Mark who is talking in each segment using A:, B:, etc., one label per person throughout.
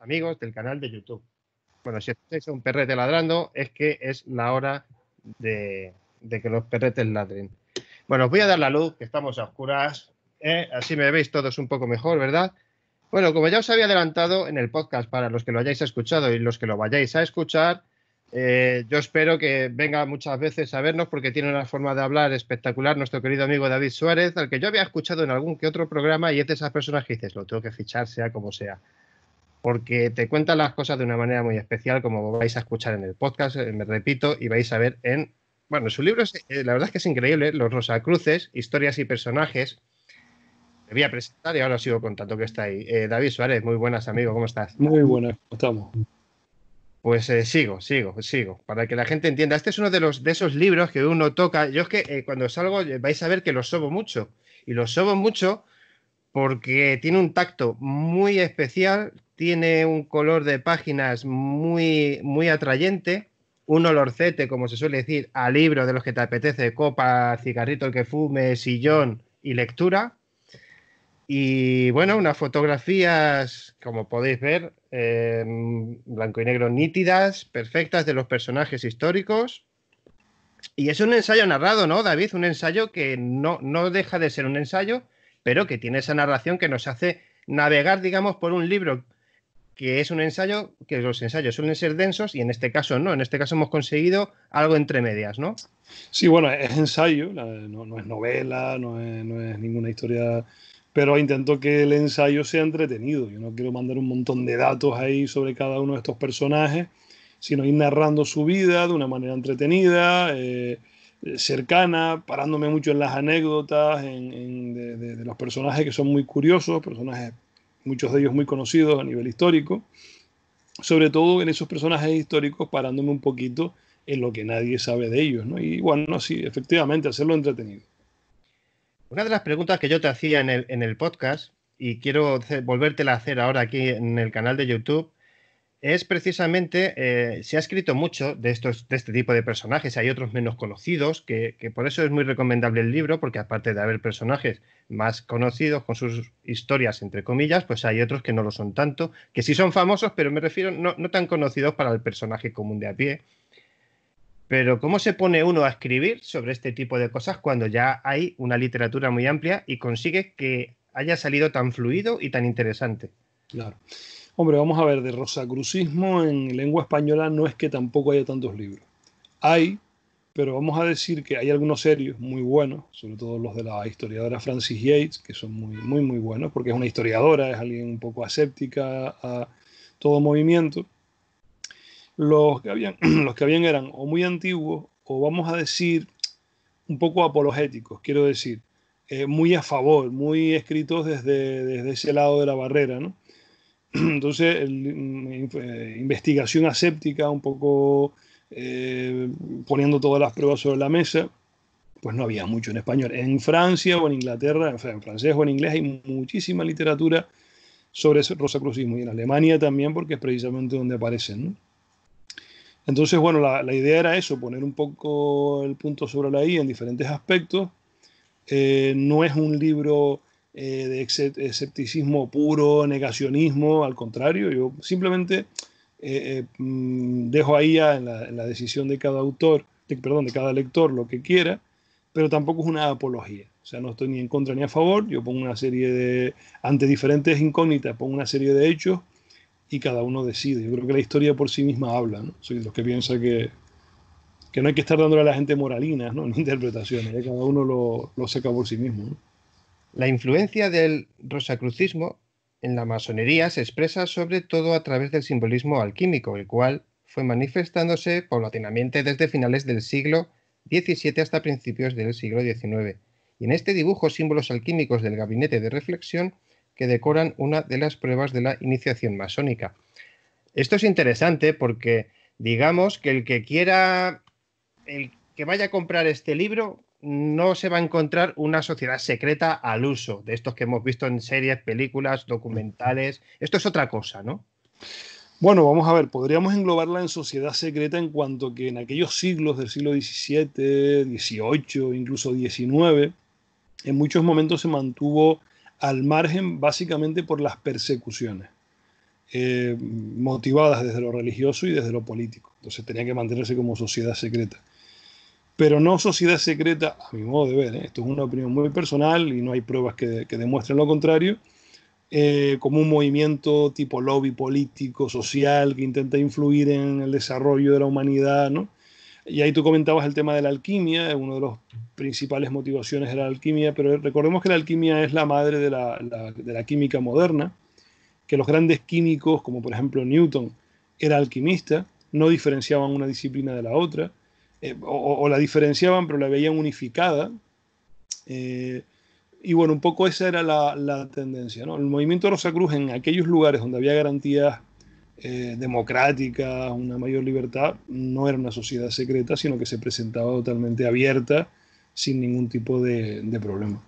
A: amigos del canal de YouTube. Bueno, si estáis un perrete ladrando, es que es la hora de, que los perretes ladren. Bueno, os voy a dar la luz, que estamos a oscuras. ¿eh? Así me veis todos un poco mejor, ¿verdad? Bueno, como ya os había adelantado en el podcast, para los que lo hayáis escuchado y los que lo vayáis a escuchar, eh, yo espero que venga muchas veces a vernos porque tiene una forma de hablar espectacular nuestro querido amigo David Suárez, al que yo había escuchado en algún que otro programa y es de esas personas que dices, lo tengo que fichar sea como sea porque te cuenta las cosas de una manera muy especial, como vais a escuchar en el podcast, eh, me repito, y vais a ver en... Bueno, su libro, es, eh, la verdad es que es increíble, Los Rosacruces, Historias y Personajes. Te voy a presentar y ahora sigo contando que está ahí. Eh, David Suárez, muy buenas, amigo, ¿cómo estás? Muy buenas, ¿cómo estamos? Pues sigo, sigo, sigo, para que la gente entienda. Este es uno de, los, de esos libros que uno toca. Yo es que cuando salgo vais a ver que lo sobo mucho. Y lo sobo mucho porque tiene un tacto muy especial, tiene un color de páginas muy, muy atrayente, un olorcete, como se suele decir, a libro de los que te apetece, copa, cigarrito el que fume, sillón y lectura. Y bueno, unas fotografías, como podéis ver, blanco y negro nítidas, perfectas de los personajes históricos. Y es un ensayo narrado, ¿no, David? Un ensayo que no, no deja de ser un ensayo, pero que tiene esa narración que nos hace navegar, digamos, por un libro que es un ensayo, que los ensayos suelen ser densos y en este caso no, en este caso hemos conseguido algo entre medias, ¿no?
B: Sí, bueno, es ensayo, no, es novela, no es, ninguna historia, pero intento que el ensayo sea entretenido, yo no quiero mandar un montón de datos ahí sobre cada uno de estos personajes, sino ir narrando su vida de una manera entretenida. Eh, eh, cercana, parándome mucho en las anécdotas en, de, los personajes que son muy curiosos, personajes, muchos de ellos muy conocidos a nivel histórico, sobre todo en esos personajes históricos, parándome un poquito en lo que nadie sabe de ellos, ¿no? Y bueno, sí, efectivamente, hacerlo entretenido.
A: Una de las preguntas que yo te hacía en el, en el podcast, y quiero volvértela a hacer ahora aquí en el canal de YouTube, es precisamente, eh, se ha escrito mucho de, estos, de este tipo de personajes, hay otros menos conocidos, que, por eso es muy recomendable el libro, porque aparte de haber personajes más conocidos con sus historias, entre comillas, pues hay otros que no lo son tanto, que sí son famosos, pero me refiero no, no tan conocidos para el personaje común de a pie. Pero ¿cómo se pone uno a escribir sobre este tipo de cosas cuando ya hay una literatura muy amplia y consigue que haya salido tan fluido y tan interesante? Claro.
B: Hombre, vamos a ver, de rosacrucismo en lengua española no es que tampoco haya tantos libros. Hay, pero vamos a decir que hay algunos serios muy buenos, sobre todo los de la historiadora Francis Yates, que son muy, muy, muy buenos, porque es una historiadora, es alguien un poco aséptica a todo movimiento. Los que habían, los que habían eran o muy antiguos, o vamos a decir un poco apologéticos, quiero decir, eh, muy a favor, muy escritos desde, desde ese lado de la barrera, ¿no? Entonces, mm, eh, investigación aséptica, un poco eh, poniendo todas las pruebas sobre la mesa, pues no había mucho en español. En Francia o en Inglaterra, en francés o en inglés hay muchísima literatura sobre rosacrucismo y en Alemania también porque es precisamente donde aparecen. Entonces, bueno, la, idea era eso, poner un poco el punto sobre la I en diferentes aspectos. Eh, no es un libro eh, de escepticismo puro, negacionismo, al contrario, yo simplemente eh, eh, mm, dejo ahí en la, decisión de cada autor, perdón, de cada lector lo que quiera, pero tampoco es una apología. O sea, no estoy ni en contra ni a favor, yo pongo una serie de, ante diferentes incógnitas, pongo una serie de hechos y cada uno decide. Yo creo que la historia por sí misma habla, Soy de los que piensa que, no hay que
A: estar dándole a la gente moralinas, ¿no? Ni interpretaciones, cada uno lo, lo, por sí mismo, la influencia del rosacrucismo en la masonería se expresa sobre todo a través del simbolismo alquímico, el cual fue manifestándose paulatinamente desde finales del siglo XVII hasta principios del siglo XIX. Y en este dibujo símbolos alquímicos del gabinete de reflexión que decoran una de las pruebas de la iniciación masónica. Esto es interesante porque digamos que el que quiera, el que vaya a comprar este libro, no se va a encontrar una sociedad secreta al uso de estos que hemos visto en series, películas, documentales. Esto es otra cosa, ¿no? Bueno, vamos a ver, podríamos englobarla en sociedad secreta en cuanto que en aquellos siglos del siglo
B: XVII, XVIII, incluso XIX, en muchos momentos se mantuvo al margen básicamente por las persecuciones, eh, motivadas desde lo religioso y desde lo político. Entonces tenía que mantenerse como sociedad secreta pero no sociedad secreta, a mi modo de ver, ¿eh? esto es una opinión muy personal y no hay pruebas que, demuestren lo contrario, eh, como un movimiento tipo lobby político, social, que intenta influir en el desarrollo de la humanidad, Y ahí tú comentabas el tema de la alquimia, eh, uno de los principales motivaciones de la alquimia, pero recordemos que la alquimia es la madre de de la química moderna, que los grandes químicos, como por ejemplo Newton, era alquimista, no diferenciaban una disciplina de la otra, eh, o, la diferenciaban, pero la veían unificada. Eh, y bueno, un poco esa era la, tendencia. El movimiento Rosa Cruz en aquellos lugares donde había garantías eh, democráticas, una mayor libertad, no era una sociedad secreta, sino que se presentaba totalmente abierta, sin ningún tipo de problema.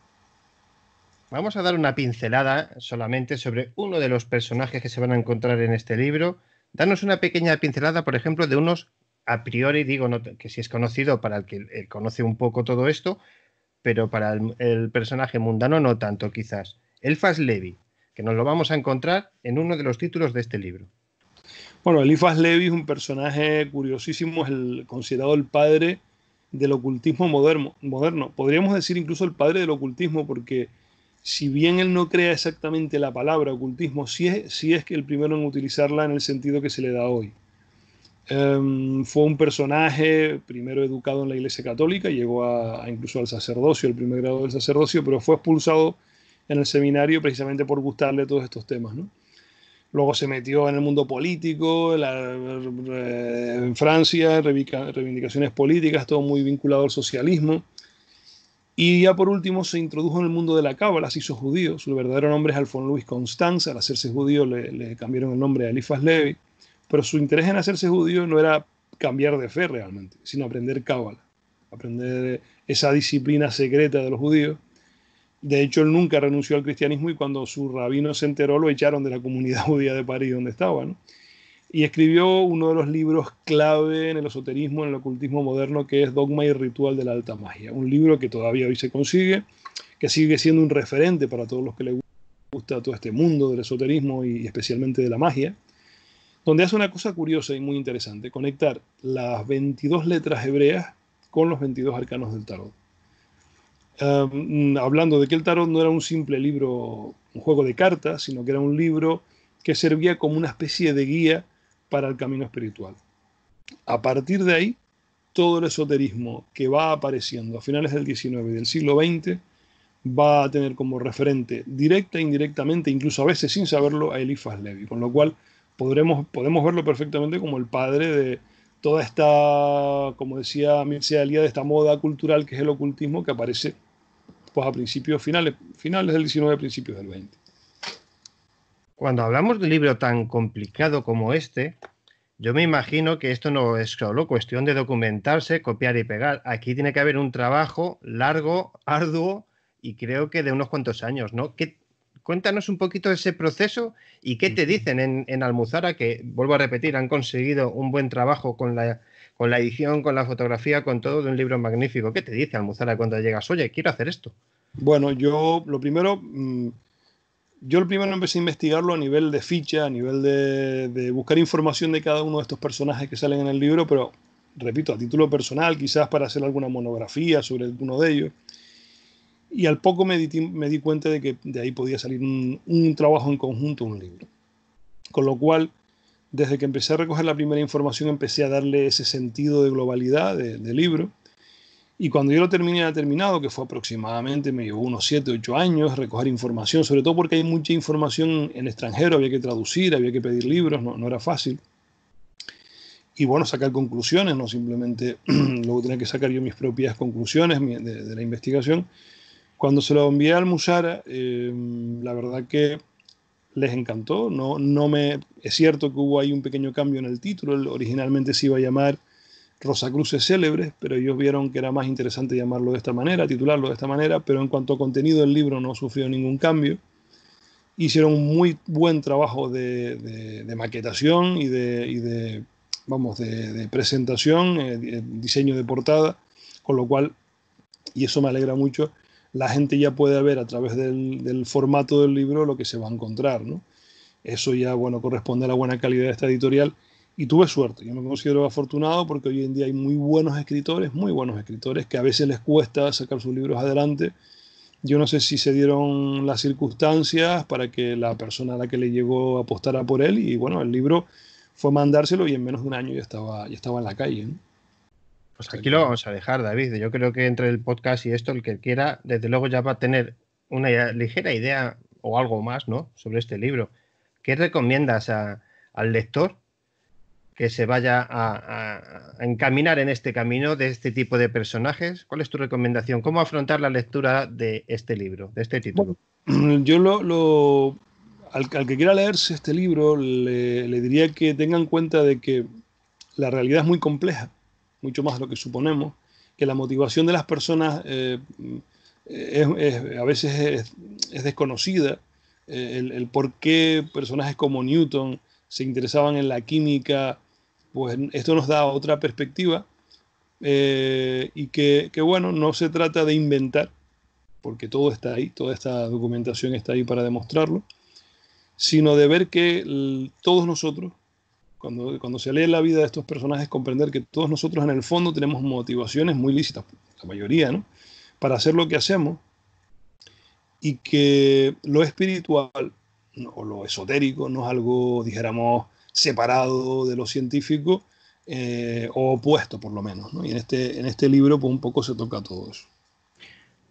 A: Vamos a dar una pincelada solamente sobre uno de los personajes que se van a encontrar en este libro. Danos una pequeña pincelada, por ejemplo, de unos a priori digo que si es conocido para el que conoce un poco todo esto, pero para el, personaje mundano no tanto quizás. Elfas Levi, que nos lo vamos a encontrar en uno de los títulos de este libro. Bueno, Elifas Levi es un personaje curiosísimo, el, considerado el padre
B: del ocultismo moderno, moderno. Podríamos decir incluso el padre del ocultismo, porque si bien él no crea exactamente la palabra ocultismo, si sí es que el primero en utilizarla en el sentido que se le da hoy. Em, fue un personaje primero educado en la Iglesia Católica, llegó incluso al sacerdocio, el primer grado del sacerdocio, pero fue expulsado en el seminario precisamente por gustarle todos estos temas. Luego se metió en el mundo político, en Francia, reivindicaciones políticas, todo muy vinculado al socialismo. Y ya por último se introdujo en el mundo de la cábala, se hizo judío. Su verdadero nombre es Alfonso Luis Constanza, al hacerse judío le, cambiaron el nombre a Elifas Levi pero su interés en hacerse judío no era cambiar de fe realmente, sino aprender cábala, aprender esa disciplina secreta de los judíos. De hecho, él nunca renunció al cristianismo y cuando su rabino se enteró lo echaron de la comunidad judía de París donde estaba. Y escribió uno de los libros clave en el esoterismo, en el ocultismo moderno, que es Dogma y Ritual de la Alta Magia, un libro que todavía hoy se consigue, que sigue siendo un referente para todos los que le gusta todo este mundo del esoterismo y especialmente de la magia donde hace una cosa curiosa y muy interesante, conectar las 22 letras hebreas con los 22 arcanos del tarot. hablando de que el tarot no era un simple libro, un juego de cartas, sino que era un libro que servía como una especie de guía para el camino espiritual. A partir de ahí, todo el esoterismo que va apareciendo a finales del XIX y del siglo XX va a tener como referente directa e indirectamente, incluso a veces sin saberlo, a Eliphas Levi, con lo cual podremos, podemos verlo perfectamente como el padre de toda esta, como decía Mircea Elía, de esta moda cultural que es el ocultismo que aparece pues, a principios, finales, finales
A: del 19, principios del 20. Cuando hablamos de un libro tan complicado como este, yo me imagino que esto no es solo cuestión de documentarse, copiar y pegar. Aquí tiene que haber un trabajo largo, arduo y creo que de unos cuantos años, ¿no? Cuéntanos un poquito ese proceso y qué te dicen en, Almuzara, que vuelvo a repetir, han conseguido un buen trabajo con la, edición, con la fotografía, con todo de un libro magnífico. ¿Qué te dice Almuzara cuando llegas? Oye, quiero hacer esto. Bueno, yo lo primero, mm,
B: yo lo primero empecé a
A: investigarlo a nivel de ficha, a nivel de,
B: de buscar información de cada uno de estos personajes que salen en el libro, pero repito, a título personal, quizás para hacer alguna monografía sobre alguno de ellos y al poco me di, me di, cuenta de que de ahí podía salir un, un, trabajo en conjunto, un libro. Con lo cual, desde que empecé a recoger la primera información, empecé a darle ese sentido de globalidad del libro. Y cuando yo lo terminé, ha terminado, que fue aproximadamente, me llevó unos 7, 8 años, recoger información, sobre todo porque hay mucha información en extranjero, había que traducir, había que pedir libros, no, no era fácil. Y bueno, sacar conclusiones, no simplemente luego tenía que sacar yo mis propias conclusiones de, de la investigación, cuando se lo envié al Musara, eh, la verdad que les encantó. No, no me, es cierto que hubo ahí un pequeño cambio en el título. Originalmente se iba a llamar Rosa Rosacruces Célebres, pero ellos vieron que era más interesante llamarlo de esta manera, titularlo de esta manera. Pero en cuanto a contenido, el libro no sufrió ningún cambio. Hicieron un muy buen trabajo de, maquetación y de, vamos, de, presentación, eh, eh, diseño de portada, con lo cual, y eso me alegra mucho, la gente ya puede ver a través del, formato del libro lo que se va a encontrar, ¿no? Eso ya, bueno, corresponde a la buena calidad de esta editorial. Y tuve suerte, yo me considero afortunado porque hoy en día hay muy buenos escritores, muy buenos escritores, que a veces les cuesta sacar sus libros adelante. Yo no sé si se dieron las circunstancias para que la persona a la que le llegó apostara por él y bueno, el libro
A: fue mandárselo y en menos de un año ya estaba, ya estaba en la calle. Pues aquí lo vamos a dejar, David. Yo creo que entre el podcast y esto, el que quiera, desde luego ya va a tener una ligera idea o algo más, ¿no? Sobre este libro. ¿Qué recomiendas al lector que se vaya a, encaminar en este camino de este tipo de personajes? ¿Cuál es tu recomendación? ¿Cómo afrontar la lectura de este libro, de este título?
B: yo lo, al, que quiera leerse este libro le, diría que tenga en cuenta de que la realidad es muy compleja mucho más de lo que suponemos, que la motivación de las personas eh, a veces es, desconocida, eh, el, por qué personajes como Newton se interesaban en la química, pues esto nos da otra perspectiva eh, y que, bueno, no se trata de inventar, porque todo está ahí, toda esta documentación está ahí para demostrarlo, sino de ver que todos nosotros cuando, cuando se lee la vida de estos personajes, comprender que todos nosotros en el fondo tenemos motivaciones muy lícitas, la mayoría, ¿no? Para hacer lo que hacemos y que lo espiritual o lo esotérico no es algo, dijéramos, separado de lo científico eh, o opuesto, por lo menos. Y en este, en este libro, pues un poco se toca todo eso.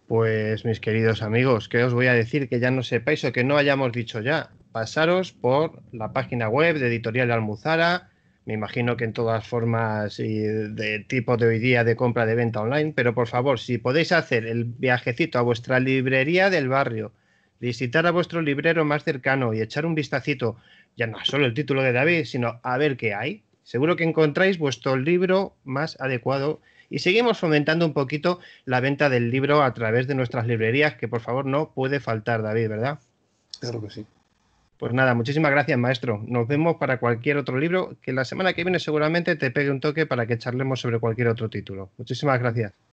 A: Pues mis queridos amigos, ¿qué os voy a decir que ya no sepáis o que no hayamos dicho ya? pasaros por la página web de Editorial Almuzara. Me imagino que en todas formas y de tipo de hoy día de compra de venta online, pero por favor, si podéis hacer el viajecito a vuestra librería del barrio, visitar a vuestro librero más cercano y echar un vistacito, ya no solo el título de David, sino a ver qué hay. Seguro que encontráis vuestro libro más adecuado y seguimos fomentando un poquito la venta del libro a través de nuestras librerías, que por favor no puede faltar, David, ¿verdad? Claro que sí. Pues nada, muchísimas gracias, maestro. Nos vemos para cualquier otro libro, que la semana que viene seguramente te pegue un toque para que charlemos sobre cualquier otro título. Muchísimas gracias.